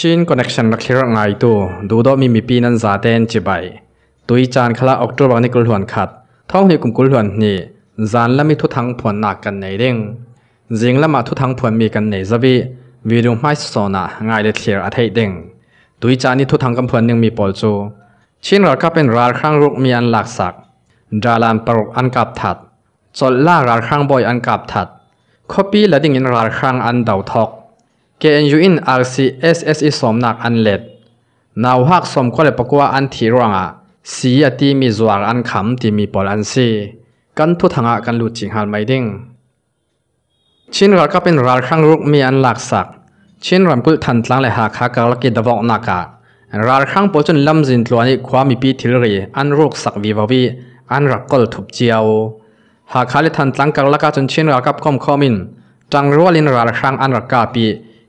ชินคอนเนคชันรักเชื่อง่ายตัว ดูดอมีมีปีนันซาเตนจีบไปตุยจานคลาออกตัวบางนี่กุลหวนขัดท้องนี่กุมกุลหวนนี่จานละมีทุทังผวนหนักกันในเร่งจิงละมาทุทังผวนมีกันในซะบีวิรุไม่สอนะง่ายเลยเชื่ออัธยเด้งตุยจานนี่ทุทังกำผวนยังมีปอลจูชินเราก็เป็นราครั้งรุกมีอันหลักสักดาลันปรุกอันกับถัดจนล่าราครั้งบ่อยอันกับถัดคบีปีละดิ่งอินราครั้งอันเดาทอกนยูอินอาร์ซีเอสเอสอีสมนักอันเล็ดนาวฮักสมคนเลยปกว่าอันทีรังอ่ะสีอตีมีจวกอันขำที่มีปอลอันซีกันทุทางะกันลุจิงหันไม่ดิ้งชินรักก็เป็นรักครั้งรุกมีอันหลักสักชินรันพุทันทั้งเลยหากหากลักกิดวอกนักอ่ะรักครั้งปัจจุบันลำจินตัวนี้ความมีปีทิลรีอันรุกสักวิววี อันรักก็ถูกเจียว หากขาเลทันตั้งกัลกาจนชินรักกับคอมคอมินจังรัวลินรักครั้งอันรักกาปี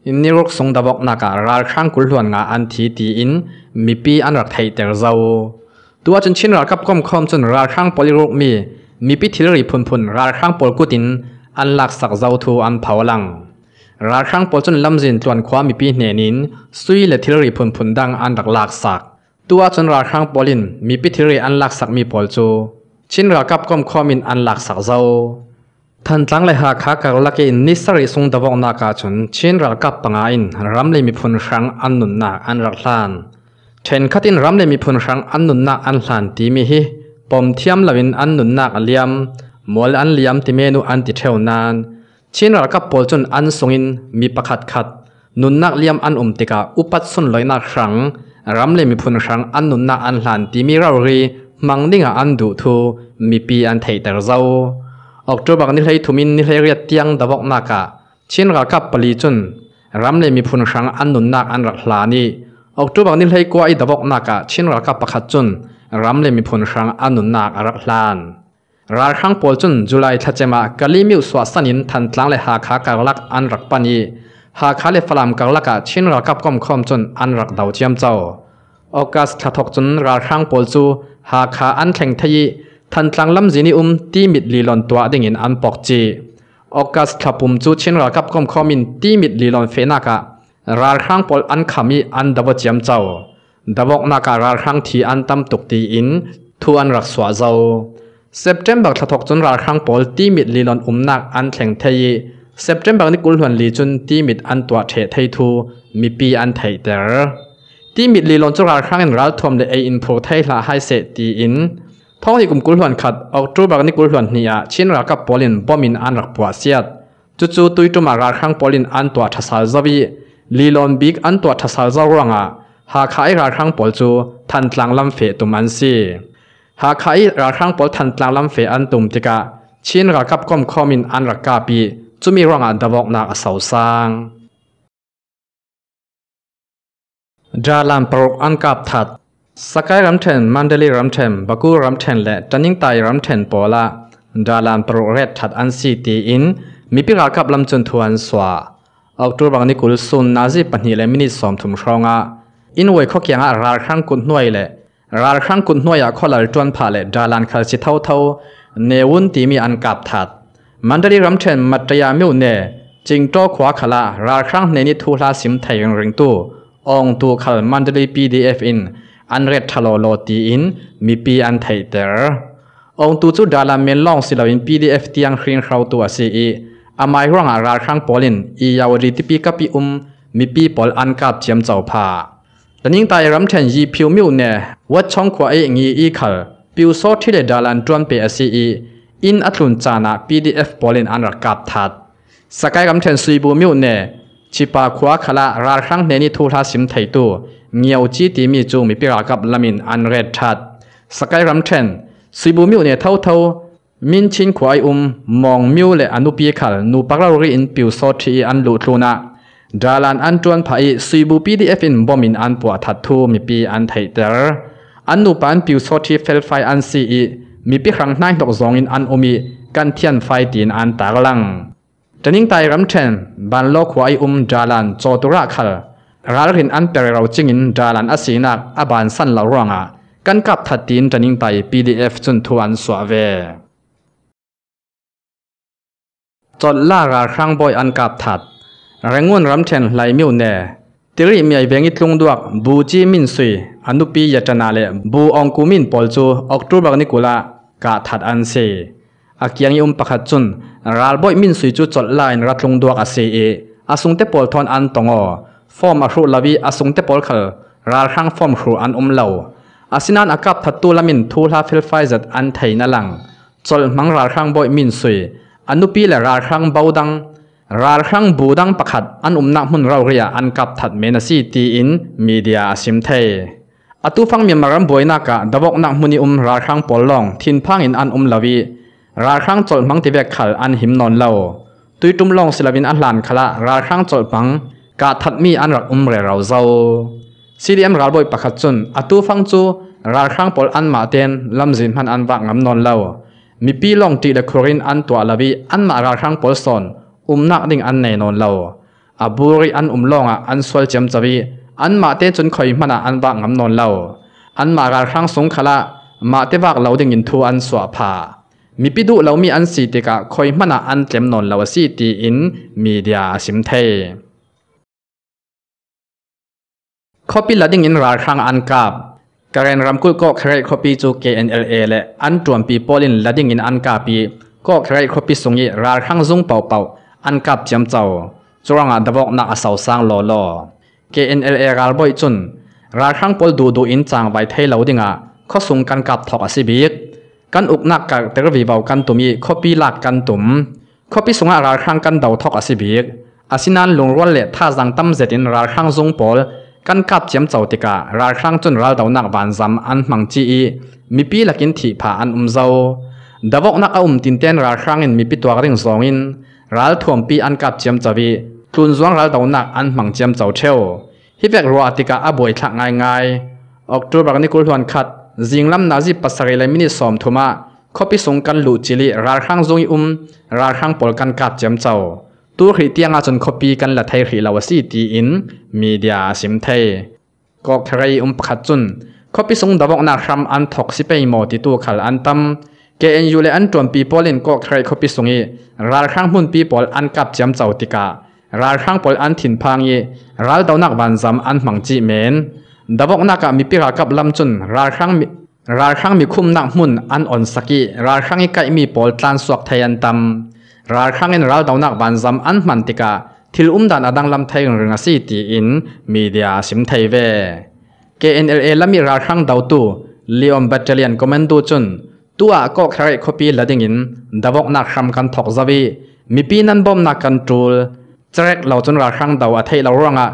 อินนิรุกสงดบกนักรารครั้งกุลหวนงาอันทีตีอินมีปีอันรักไทยเตอร์เจ้าตัวจนชินรักกับกรมคอมจนรารครั้งปลิรุกมีมีปีทิริพุนพุนรารครั้งปลกุตินอันหลักสักเจ้าทูอันเผาลังรารครั้งปลจนลำจินจวนคว้ามีปีเหนินซุยและทิริพุนพุนดังอันหลักหักสักตัวจนรารครั้งปลินมีปีทิริอันหลักสักมีปลจูชินรักกับกรมคอมินอันหลักสักเจ้าท่านตั้งเลยหากหากลักยินนิสริสุงดวงนากาชนเช่นรักกับปังอินรำเลยมีพนครั้งอันนุนนาอันรักลานเช่นขัดินรำเลยมีพนครั้งอันนุนนาอันลานตีมีฮีปมเทียมลาวินอันนุนนาักเลียมมอลอันเลียมตีเมนูอันติเทวนานเช่นรักกับปอลจนอันสงินมีประคัดขัดนุนนักเลียมอันอมติกาอุปัตสุนลอยนาครั้งรำเลยมีพนครั้งอันนุนนาอันลานตีมีเรารีมังดิ่งอันดูทูมีปีอันเทยดตเจ้าออกตัวบักนี่เลยทุมินนี่เลยเรียเตียงดบกนักะเช่นรักับปลีจุนรำเลยมีพุนชังอันนุนนักอันรักลานีออกตัวบักนี่เลยกว่าอีดบกนักะเช่นรักับปัขจุนรำเลยมีพุนชังอันนุนนักอันรักลานราชังปอลจุนจุลัยทัจมากะลิมิวสวาสนินทันทัังเลยหาคากาลักอันรักปานีหาคาเลฟลามกาลักะเช่นกับก้มคอมจุนอันรักดาวเจียมเจ้าออกัสทัดทกจุนราชังปอลจูหาคาอันแข่งทยีทันทังลำจีนิอุมตีมิดลีลอนตัวดิ่งอินอันปอกจีออกัสขับปุ่มจูเช่นระกับคอมคอมินตีมิดลีลอนเฟนักะราครั้งปอลอันขามีอันดับเจียมเจ้าดับกนักะราครั้งที่อันตั้มตุกตีอินทุอันรักสวาเจ้าเซปเทมเบอรัดทอกจนราครั้งปอลตีมิดลีลอนอุมนักอันแข่งเทยเซปเทมเบอร์นี่กุลหวนลีจุนตีมิดอันตัวเทเททูมีปีอันไทเตอร์ตีมิดลีลอนจุราครั้งอันรัลทอมเดเออินโพรไทละไฮเซตีอินท่องที่กุมกุลหวนขัดออกจูบังนี่กุลหวนนี่อะชินรักกับปอลินบอมินอันรักปัดเสียดจู่จู่ตุยตุมาราครั้งปอลินอันตัวทัศนาจวีลีลอนบิกอันตัวทัศนาจรังอ่ะหากใครราครั้งปอลจูทันตลังลำเฟตุมันซีหากใครราครั้งปอลทันตลังลำเฟอันตุมติกะชินรักกับก้มข้อมินอันรักกาปีจุมีรังอันดบวกนักเสาสร้างจาลันปรกอันกับถัดสกายรัมเทนมันเดลีรัมเทนบักูรัมเทนและจันยิงไตรัมเทนปอลาดาลานโปรเรตถัดอันซีตีอินมีพิรากับลำจนทวนสวาออกตัวบางนิกุลซุนนาซีปัญญาลมินิสอมถุมชองะอินเวยข้อเกียงอะรารครั้งกุนหน่วยและรารครั้งกุนหน่วยอยากขอลจวนผ่าและดาลานคาลสิเท่าเท่าเนวุนตีมีอันกับถัดมันเดลีรัมเทนมัตยามิวเนจิงโจ้ขวาขลารารครั้งในนิทูลาสิมไทยริงตูองตูขลมันเดลีพีดีเอฟอินอันเรททะลอลอตีอินมีปีอันไทเตอร์องตูจุดาลาเมลลองสิลาวิน PDF ที่ยังครีนเขาตัวซีอีอามายร่างอาราครั้งปอลินอียาวรีที่ปีกับปีอุมมีปีปอลอันกับเจียมเจ้าพาแต่ยิ่งตายรำเทนยีพิวมิวเนวัดช่องขวาเองอีอีคัลปิวโซที่เลดาลันจวนเปอซีอีอินอัตลุนจานา PDF ปอลินอันรักกับทัดสกายรำเทนซีบูมิวเนชิปาขวาขละราครั้งเนนิทูทาสิมไทตัวเงียวจีตีมีจูมีปีรากับลามินอันเรดชัดสกายรัมเทนสิบูมิวเนี่ยเท่าเท่ามินชินควายอุมมองมิวเลออนุปีขัลนูปักเรารีอินปิวโซทีอันลุทลูนาดาลันอันจวนพายสิบูปีดีเอฟอินบอมินอันปวดทัดทูมีปีอันไทเตอร์อันนูปันปิวโซทีเฟลไฟอันซีอีมีปีครั้งนั่งตกสองอินอันอมีกันเทียนไฟตีนอันตากลังจะนิ่งไตรัมเทนบันโลกวายอุมดาลันโจตุระขัลรารินอันเปรเราจิงินดาลันอสีนักอบานสันเลารองอะกันกับทัดตีนจันิงไีเอฟจุนทวนสวเวจดล่ารารครังบอยอันกับทัดเรงงวนรำเทนไลมิวเน่ติริมีเบงิทลงดวกบูจีมินซุยอนุปียจนาเลบูองคุมินปอลจูออกตูบักนิกุลากาทัดอันเซอักยังยุมปะขัดจุนรารบอยมินซุยจุดจดลน์รัดลงดวกอาเซเออาสุงเตปอลทอนอันตงอฟอร์มครูลาวีอสงเตปอลเคอร์ราครั้งฟอร์มครูอันอมเลวอสินันอากาศทัดตูลามินทูลาฟิลไฟจัดอันไทยนั่งลังจลมังราครั้งบ่อยมินสุยอันุปีและราครั้งเบาดังราครั้งบูดังประคัดอันอุมนักมุนเราเรียอันกับทัดเมนซีตีอินมีเดียอสิมไทยอตุฟังมีมารัมบอยนักะดบกนักมุนิอมราครั้งปอลลองทินพังอินอันอุมลาวีราครั้งจลมังติเวกขัลอันหิมนอนเลวตุยตุ้มลองศิลวินอันหลานขละราครั้งจลมังกาทัดมีอันรักอุ้มเรเราเจ้า ซีดีเอ็มรับบอยปรกขัตจนอตุฟังจูรักครั้งปอลอันมาเตนลำจินพันอันวางงำนอนเล่ามีปีลองตีเดครินอันตัวลาวีอันมารักครั้งปอลสอนอุ้มนักดิ่งอันในนอนเล่าอบูรีอันอุ้มลองอันสวยเจมจวีอันมาเตจนคอยมันอันวางงำนอนเล่าอันมารักครั้งสงขละมาเตวักเราดิ่งอินทูอันสวาพามีปีดูเรามีอันสีติกะคอยมันอันเจมนอนเล่าสีตีอินมีเดียสิมเทคอปีลัดิ้งอินราครังอันกาบการันรำคุลก็ใครคอปีจู KNLA และอันตรวมปีปอลินลัดิ้งอินอันกาปีก็ใครคอปีสงยีราครังซุงเป่าเป่าอันกาบจมเจ้าจวงอันดวกนักสาวสังหล่อหล่อเ k เ l a รับบ่อยจุนราครังปอลดูดูอินจางไว้ไทยเหลาดิ่งอ่ะก็สงกันกับทอกอสิบิกกันอุกนักกับเตระวิบาวกันตุ้มยีคอปีลากกันตุ้มคอปีสงอ่ะราครังกันเดาทอกอสิบิกอาศินันลงรวดเล่ท่าจังตั้มเจตินราครังซุงปอลกันกัดเจียมเจ้าติการาครั้งจนราดาวนักวานซ้ำอันมังจีมีปีลักินทีผาอันอุ้มเจ้าดาวนักอาุ้มตินเต้นราครั้งอินมีปีตัวกระดิ่งสองอินราลถ่วมปีอันกัดเจียมเจวีคุนสวงราดาวนักอันมังเจียมเจ้าเชียวฮิเวกรัวติกาอบวยทักง่ายง่ายออกตัวบักนิกุลทวนขัดจิงลำนาจิปัสสริเลมินิสอมทุมาขอพิสงกันหลุดจิลิราครั้งจงอุ้มราครั้งปลกันกัดเจียมเจ้าตัวขีเตียงอาจนคปีกันละไทยขีลาวสีตีอินมีเดียสิมไทยก็ใครอุ้มขัดจุนคัปีสงดับกนัครัมอันทอกสิไปหมอติตัวขัลอันตั้มเกเอ็นยูเลอันจวนปีพอลินก็ใครคัปีสงอีรัลข้างหุ่นปีพอลอันกับจำเจ้าติการัลข้างพอลอันถิ่นพังอีรัลดาวนักบันซำอันมังจีเมนดับกนักมีปีกักับลำจุนรัลข้างรัลข้างมีคุ้มนักหุ่นอันอ่อนสกีรัลข้างอีไกมีพอลจันสวกไทยอันตั้ม rar khangin rau dau nak ban zam an man tika thil um dan adang lam thai ring ringa si ti in media sim thai ve KNLA lami rar khang dau tu Leon Battalion Commando chun tua ko khare khopi lading in davok nak kham kan thok zawi mipi nan bom nak control charek lo chun rar khang dau a thei lo ranga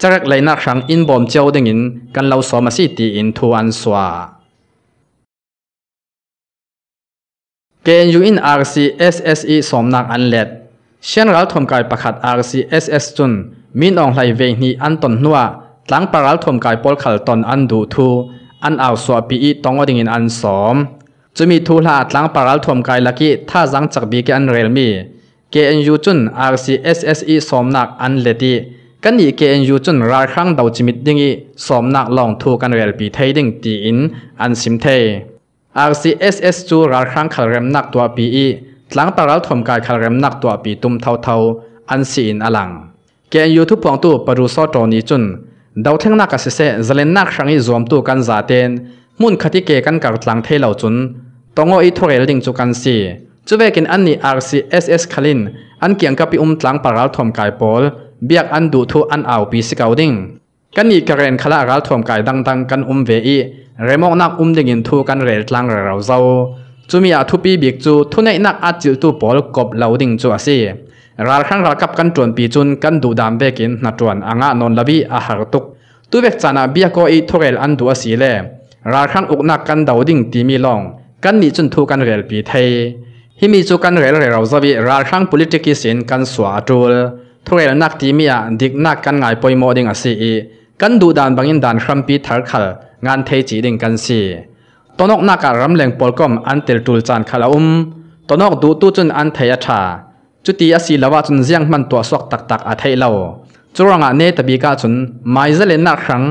charek leina khang in bom cheu ding in kan lo so ma si ti in thu an swa เกณฑ์ยูอินอาร์ซีเอสเออสสีมนักอันเล็ดเช่นรรลทมกายประคัดสเอสจุนมีนองไหลเวงนีอันตนนัวหลังปารลทมกายปอลขัลตนอันดูทูอันเอาสวปีต้ตองอดิงินอันสมจะมีทูลาหลังปารลทมกายลักี้ท่าจังจักบีกันเรลมีเ k ยูจุนอาร์ซีเอสเออสสีมนักอันเลดีกันอีเ k ยูจุนรายครั้งเดาจิมิดดิ้งอีสมนักลองทูกันเรลปีเทดิ้งตีอินอันซิมเท RCSS จูราครั้งขัลเรมนักตัวปีอีหลังปาราถมกายขัลเรมนักตัวปีตุ้มเท่าเทาอันสีอินอลังแกนยูทูปองตู้ปรูซอตอนี้จุนดาวเทงนักกสิเซจะเลนนักครั้งอีจวมตู้กันจาเตนมุ่นคดิเกกันกัดหลังเทเหล่าจุนตองอีทัวร์ลดิงจุกันสีจุเวกินอันนี้ RCSS คลินอันเกี่ยงกับปีอุ้มหลังปาราถมกายปอลเบียกอันดูทูอันเอาปีสกาวดิงกันนีกเรนขลาการถ่วมกายดังังกันอุ้มเวีเรมองนักอุ้มดิงินทูกันเรตลังเราเจ้าจูมีอาทุปีบิกจูทุนในนักอาจิวตูปอลกบเหลาดิงจูอาศัยรารครั้งรากับกันจวนปีจุนกันดูดามเบกินนัดจวนอ่างนนลบีอาหารตุกตุเวกจานาเบียกอีทุเรลอันดูอาศัยเล่รารครั้งอุกนักกันเดาดิงตีมีลองกันนี่จุนทูกันเรลปีไทยฮิมีจูกันเรลเรเราจะวิรารครั้ง politics สินกันสวาจูลทุเรลนักตีมีอาดิกนักกันไงปอยโมดิงอาัยกันดูดานบางอินดานครัมปีทาร์คัลงานเทจีดิงกันสีตนกนักการรำเลงปอลกอมอันเตลตูลจานคาลาอุมตนกดูตู้จนอันเทียชา จุตีอาศีลาวาจนเสียงมันตัวสวกตักตักอาเทเลาจุรังอันเนตบีกาจนไม่เจรินนักครั้ง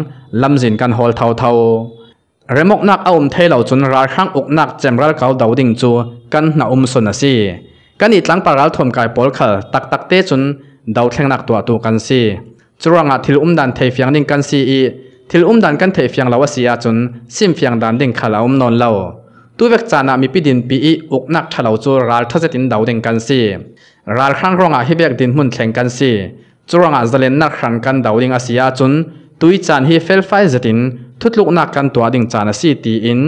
ลำจินกันหอลเทาเทาเรมกนักอาอมเทเลาจนราครั้งอกนักเจมรัลเขาดาวดิงจูกันนาอุมสนสีกันอีกหลังปารัลทมกายปอลคัลตักตักเตจนดาวเิงนักตัวตูกันสีจุรังอาทิลอุ้มดันเทฟียงดิ่งกันซีอีทิลอุ้มดันกันเทฟียงเลาวสียจนซิมเฟียงดันดิ่งขาลาอุ้มนอนเล่าตัวเวกจานามีปีดินปีอีอุกนักทะเลาจูรัลทัศตินดาวดิ่งกันซีรัลครั้งรองอาฮิเบกดินมุ่นแข่งกันซีจุรังอาจะเลนนักครั้งกันดาวดิ่งอาสียจนตัวจานฮีเฟลไฟจะดิน ทุดลูกนักกันตัวดิ่งจานาซีตีอิน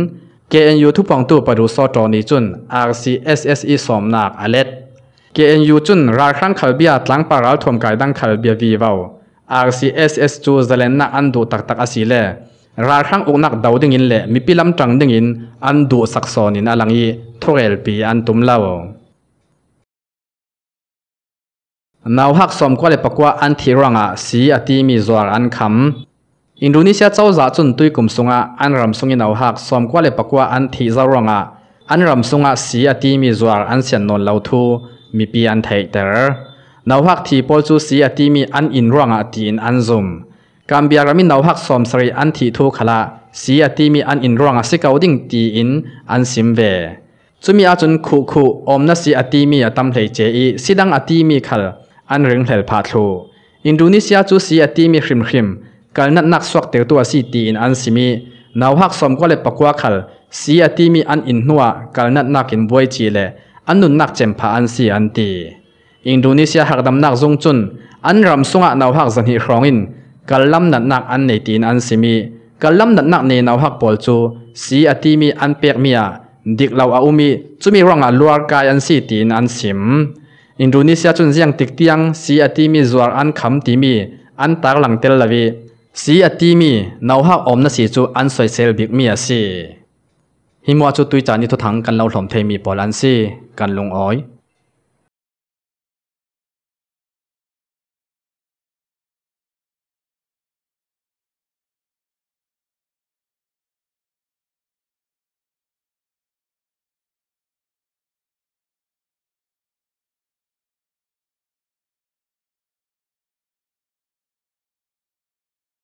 เกนยูทุปองตัวปดูโซจอนี้จุน RCSSE สอมนักอเล็ด KNU จุนราครั้งขัลเบียตลังปาราอมไก่ดังขัลเบียวีเวาอาซีเอสเอสจูจะเลนนักอันดูตักตักอาศิเลราครั้งอกนักดาวดึงอินเลมีพิลมจังดึงอินอันดูสักซอนินอลังยีทุเรลปีอันตุมเล่านาหักสมกว่าเลปกว่าอันทีรังอ่ะสีอติมีจวรอันคำอินโดนีเซียเจ้าจ่าจุนตุยกุมสุงอ่ะอันรำสุงินาหักสมกว่าเลปกว่าอันทีจวรังอ่ะอันรำสุงอ่ะสีอติมีจวรอันเสียนนนเลาทูมีปีอันไทเตอร์นาวักทีโปจูสีอติมีอันอินร่องอตีนอันซุมกามเบียรามินาวักสอมสรีอันทีทุขละสีอติมีอันอินร่องอสิกาวดิ่งตีอินอันซิมเวจุมีอาจุนคูคูอมนาสีอติมีอตัมเลเจอีสิดังอติมีขลอันเริงเหลพาทูอินโดนีเซียจูสีอติมีคริมคริมกานนัดนักสวกเตตัวสีตีอินอันซิมีนาวักสมก็เลยปะกววขลสีอติมีอันอินหัวกานนัดนักอินบวยจีเลอันนุนนักเจมพาอันสีอันตีอินโดนีเซียหากดำนักซงจุนอันรำสุงะนาวหักสันหิรองอินกลัมนัดนักอันในตีนอันซิมีกัลลัมนัดนักในนาวหักปอลจูสีอติมีอันเปียกมียดิกลราอาอุมีจุมีร่องอันลัวกายอันสีตีนอันสิมอินโดนีเซียจุนเซียงติกเตียงสีอติมีจวรอันคำตีมีอันตากหลังเตลลาวีสีอติมีนาวหักอมนาสีจูอันสวยเซลบิกมียสีหิมวาจุตุยจานิทุทังกันเราหลอมเทมีปอลันซีกันลงอ้อย